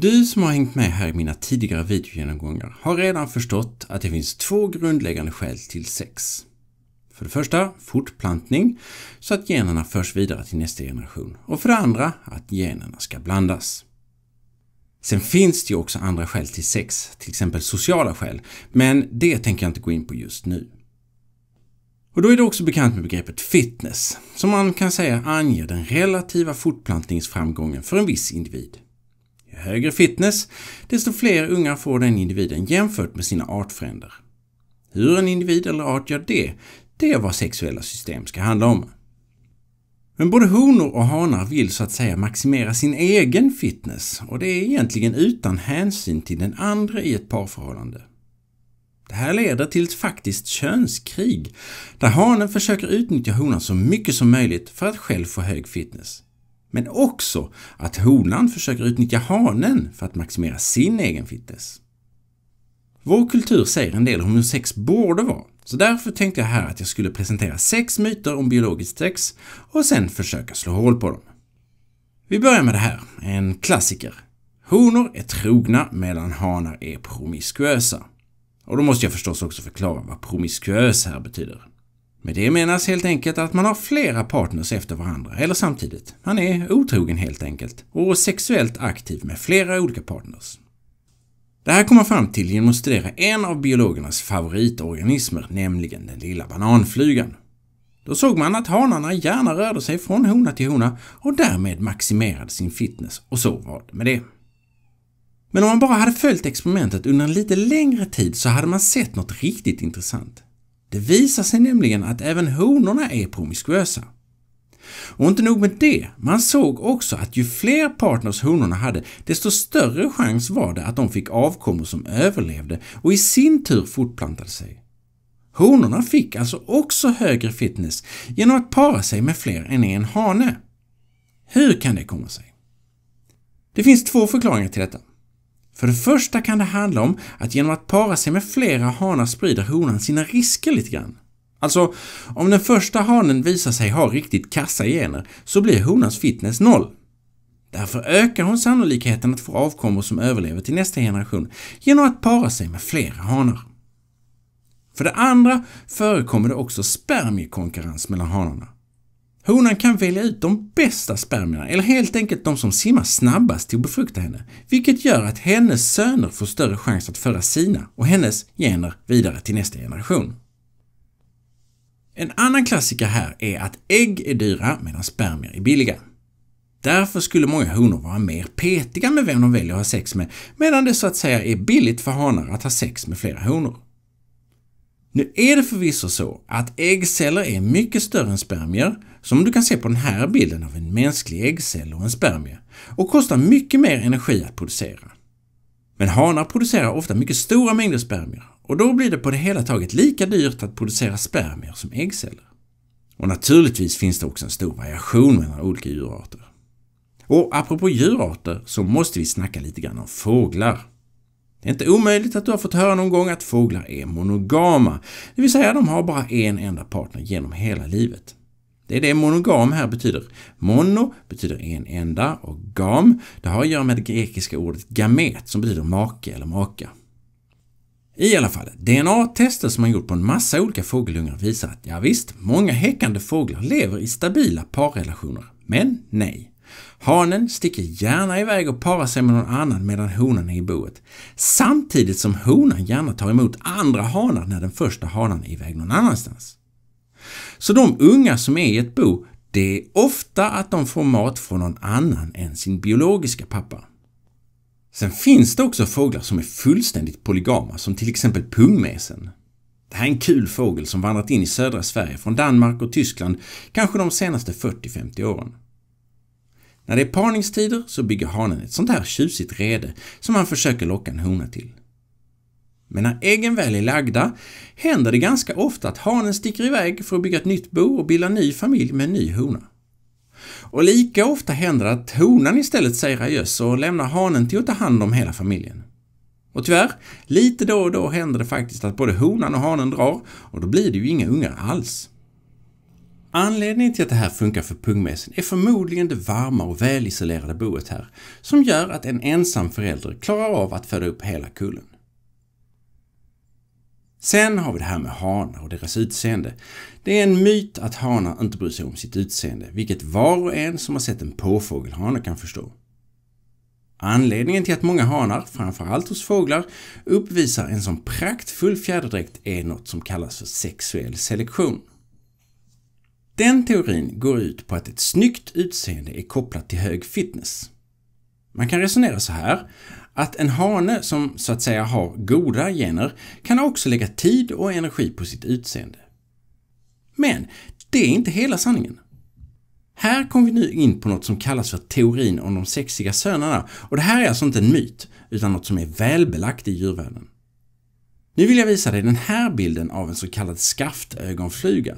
Du som har hängt med här i mina tidigare videogenomgångar har redan förstått att det finns två grundläggande skäl till sex. För det första fortplantning, så att generna förs vidare till nästa generation. Och för det andra att generna ska blandas. Sen finns det ju också andra skäl till sex, till exempel sociala skäl, men det tänker jag inte gå in på just nu. Och då är det också bekant med begreppet fitness, som man kan säga anger den relativa fortplantningsframgången för en viss individ högre fitness, desto fler ungar får den individen jämfört med sina artfränder. Hur en individ eller art gör det, det är vad sexuella system ska handla om. Men både honor och hanar vill så att säga maximera sin egen fitness och det är egentligen utan hänsyn till den andra i ett parförhållande. Det här leder till ett faktiskt könskrig där hanen försöker utnyttja honan så mycket som möjligt för att själv få hög fitness. Men också att honan försöker utnyttja hanen för att maximera sin egen fitness. Vår kultur säger en del om hur sex borde vara, så därför tänkte jag här att jag skulle presentera sex myter om biologiskt sex och sen försöka slå hål på dem. Vi börjar med det här, en klassiker. Honor är trogna medan hanar är promiskuösa. Och då måste jag förstås också förklara vad promiskuös här betyder. Med det menas helt enkelt att man har flera partners efter varandra eller samtidigt. Man är otrogen helt enkelt och sexuellt aktiv med flera olika partners. Det här kommer man fram till genom att studera en av biologernas favoritorganismer, nämligen den lilla bananflugan. Då såg man att hanarna gärna rörde sig från hona till hona och därmed maximerade sin fitness och så var det med det. Men om man bara hade följt experimentet under en lite längre tid så hade man sett något riktigt intressant. Det visar sig nämligen att även honorna är promiskuösa. Och inte nog med det, man såg också att ju fler partners honorna hade, desto större chans var det att de fick avkommor som överlevde och i sin tur fortplantade sig. Honorna fick alltså också högre fitness genom att para sig med fler än en hane. Hur kan det komma sig? Det finns två förklaringar till detta. För det första kan det handla om att genom att para sig med flera hanar sprider honan sina risker lite grann. Alltså, om den första hanen visar sig ha riktigt kassa gener så blir honans fitness noll. Därför ökar hon sannolikheten att få avkommor som överlever till nästa generation genom att para sig med flera hanar. För det andra förekommer det också spermiekonkurrens mellan hanarna. Honan kan välja ut de bästa spermierna, eller helt enkelt de som simmar snabbast till att befrukta henne, vilket gör att hennes söner får större chans att föra sina och hennes gener vidare till nästa generation. En annan klassiker här är att ägg är dyra medan spermier är billiga. Därför skulle många honor vara mer petiga med vem de väljer att ha sex med, medan det så att säga är billigt för hanar att ha sex med flera honor. Nu är det förvisso så att äggceller är mycket större än spermier, som du kan se på den här bilden av en mänsklig äggcell och en spermie, och kostar mycket mer energi att producera. Men hanar producerar ofta mycket stora mängder spermier och då blir det på det hela taget lika dyrt att producera spermier som äggceller. Och naturligtvis finns det också en stor variation mellan olika djurarter. Och apropå djurarter så måste vi snacka lite grann om fåglar. Det är inte omöjligt att du har fått höra någon gång att fåglar är monogama, det vill säga de har bara en enda partner genom hela livet. Det är det monogam här betyder. Mono betyder en enda och gam, det har att göra med det grekiska ordet gamet som betyder make eller maka. I alla fall, DNA-tester som man gjort på en massa olika fågelungar visar att ja, visst, många häckande fåglar lever i stabila parrelationer, men nej. Hanen sticker gärna iväg och parar sig med någon annan medan honan är i boet, samtidigt som honan gärna tar emot andra hanar när den första hanan är iväg någon annanstans. Så de unga som är i ett bo, det är ofta att de får mat från någon annan än sin biologiska pappa. Sen finns det också fåglar som är fullständigt polygama, som till exempel pungmesen. Det här är en kul fågel som vandrat in i södra Sverige från Danmark och Tyskland kanske de senaste 40-50 åren. När det är parningstider så bygger hanen ett sånt här tjusigt rede som han försöker locka en hona till. Men när äggen väl är lagda händer det ganska ofta att hanen sticker iväg för att bygga ett nytt bo och bilda ny familj med en ny hona. Och lika ofta händer det att honan istället säger adjöss och lämnar hanen till att ta hand om hela familjen. Och tyvärr, lite då och då händer det faktiskt att både honan och hanen drar och då blir det ju inga ungar alls. Anledningen till att det här funkar för pungmässen är förmodligen det varma och välisolerade boet här, som gör att en ensam förälder klarar av att föda upp hela kullen. Sen har vi det här med hanar och deras utseende. Det är en myt att hanar inte bryr sig om sitt utseende, vilket var och en som har sett en påfågelhane kan förstå. Anledningen till att många hanar, framförallt hos fåglar, uppvisar en sån praktfull fjäderdräkt är något som kallas för sexuell selektion. Den teorin går ut på att ett snyggt utseende är kopplat till hög fitness. Man kan resonera så här, att en hane som så att säga har goda gener kan också lägga tid och energi på sitt utseende. Men det är inte hela sanningen. Här kommer vi nu in på något som kallas för teorin om de sexiga sönerna och det här är alltså inte en myt, utan något som är välbelagt i djurvärlden. Nu vill jag visa dig den här bilden av en så kallad skaftögonfluga.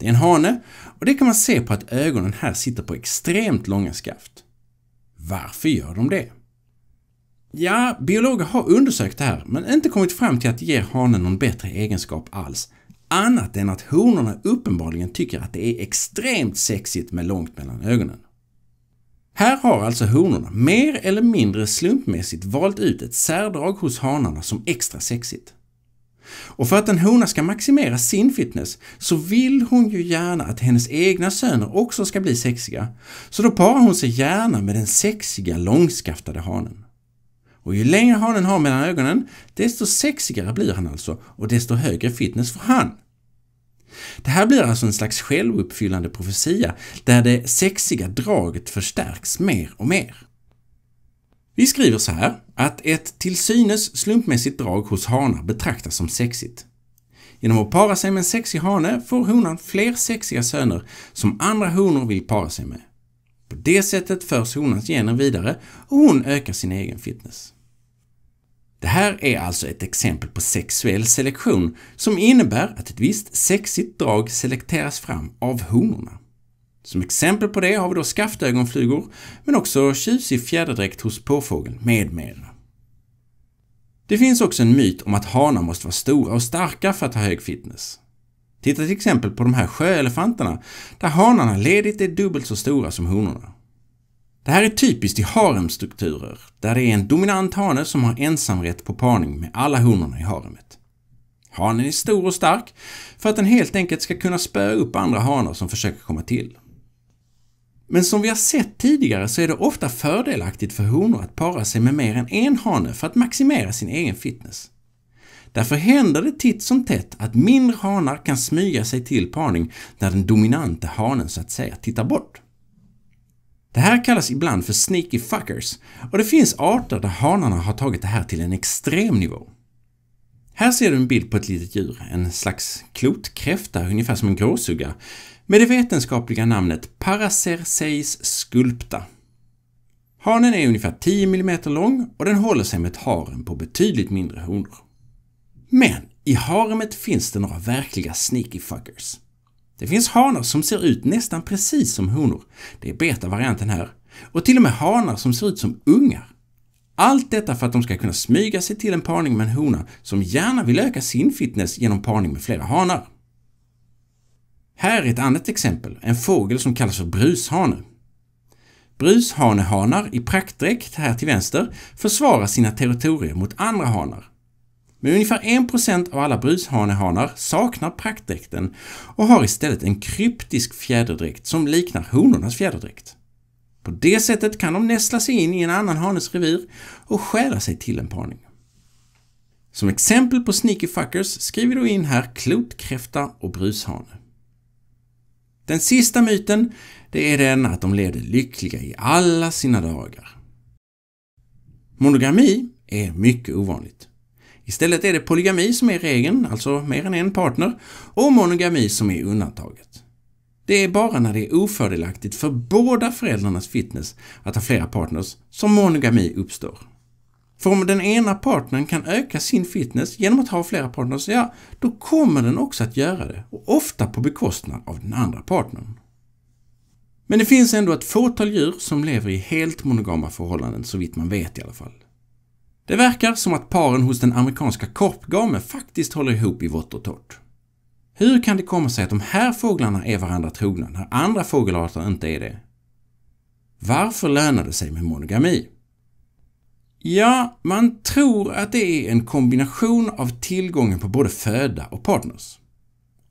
Det är en hane och det kan man se på att ögonen här sitter på extremt långa skaft. Varför gör de det? Ja, biologer har undersökt det här men inte kommit fram till att det ger hanen någon bättre egenskap alls annat än att honorna uppenbarligen tycker att det är extremt sexigt med långt mellan ögonen. Här har alltså honorna mer eller mindre slumpmässigt valt ut ett särdrag hos hanarna som extra sexigt. Och för att en hona ska maximera sin fitness så vill hon ju gärna att hennes egna söner också ska bli sexiga. Så då parar hon sig gärna med den sexiga långskaftade hanen. Och ju längre hanen har mellan ögonen, desto sexigare blir han alltså och desto högre fitness får han. Det här blir alltså en slags självuppfyllande profetia där det sexiga draget förstärks mer och mer. Vi skriver så här att ett till synes slumpmässigt drag hos hanar betraktas som sexigt. Genom att para sig med en sexig hane får honan fler sexiga söner som andra honor vill para sig med. På det sättet förs honans gener vidare och hon ökar sin egen fitness. Det här är alltså ett exempel på sexuell selektion som innebär att ett visst sexigt drag selekteras fram av honorna. Som exempel på det har vi då skaftögonflugor, men också tjusig fjäderdräkt hos påfågeln med mera. Det finns också en myt om att hanar måste vara stora och starka för att ha hög fitness. Titta till exempel på de här sjöelefanterna, där hanarna ledigt är dubbelt så stora som honorna. Det här är typiskt i haremstrukturer, där det är en dominant hane som har ensamrätt på parning med alla honorna i haremet. Hanen är stor och stark för att den helt enkelt ska kunna spöa upp andra hanar som försöker komma till. Men som vi har sett tidigare så är det ofta fördelaktigt för honor att para sig med mer än en hane för att maximera sin egen fitness. Därför händer det titt som tätt att mindre hanar kan smyga sig till parning när den dominante hanen så att säga tittar bort. Det här kallas ibland för sneaky fuckers och det finns arter där hanarna har tagit det här till en extrem nivå. Här ser du en bild på ett litet djur, en slags klotkräfta ungefär som en gråsugga, med det vetenskapliga namnet Paracerseis sculpta. Hanen är ungefär 10 mm lång och den håller sig med ett harem på betydligt mindre honor. Men i haremet finns det några verkliga sneaky fuckers. Det finns hanar som ser ut nästan precis som honor, det är beta-varianten här, och till och med hanar som ser ut som ungar. Allt detta för att de ska kunna smyga sig till en parning med en hona som gärna vill öka sin fitness genom parning med flera hanar. Här är ett annat exempel, en fågel som kallas för brushane. Brushanehanar i praktdräkt här till vänster försvarar sina territorier mot andra hanar. Men ungefär 1 av alla brushanehanar saknar praktdräkten och har istället en kryptisk fjäderdräkt som liknar honornas fjäderdräkt. På det sättet kan de nästla sig in i en annan hanes revir och stjäla sig till en parning. Som exempel på sneaky fuckers skriver du in här klotkräfta och brushane. Den sista myten, det är den att de levde lyckliga i alla sina dagar. Monogami är mycket ovanligt. Istället är det polygami som är regeln, alltså mer än en partner, och monogami som är undantaget. Det är bara när det är ofördelaktigt för båda föräldrarnas fitness att ha flera partners som monogami uppstår. För om den ena partnern kan öka sin fitness genom att ha flera partners, ja, då kommer den också att göra det och ofta på bekostnad av den andra partnern. Men det finns ändå ett fåtal djur som lever i helt monogama förhållanden, så vitt man vet i alla fall. Det verkar som att paren hos den amerikanska korpgamen faktiskt håller ihop i vått och torrt. Hur kan det komma sig att de här fåglarna är varandra trogna när andra fågelarter inte är det? Varför lönar det sig med monogami? Ja, man tror att det är en kombination av tillgången på både föda och partners.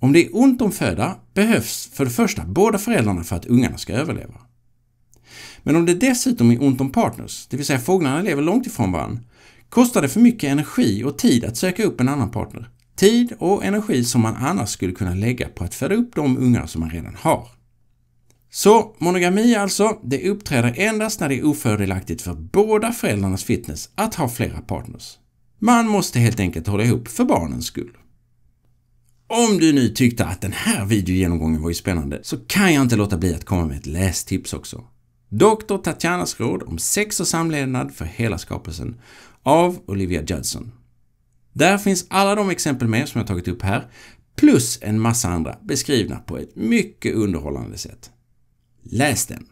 Om det är ont om föda behövs för det första båda föräldrarna för att ungarna ska överleva. Men om det dessutom är ont om partners, det vill säga fåglarna lever långt ifrån varandra, kostar det för mycket energi och tid att söka upp en annan partner. Tid och energi som man annars skulle kunna lägga på att föda upp de ungar som man redan har. Så monogami alltså, det uppträder endast när det är ofördelaktigt för båda föräldrarnas fitness att ha flera partners. Man måste helt enkelt hålla ihop för barnens skull. Om du nu tyckte att den här videogenomgången var ju spännande så kan jag inte låta bli att komma med ett lästips också. Dr. Tatjanas råd om sex och samlevnad för hela skapelsen av Olivia Judson. Där finns alla de exempel med som jag tagit upp här, plus en massa andra beskrivna på ett mycket underhållande sätt. Läs den!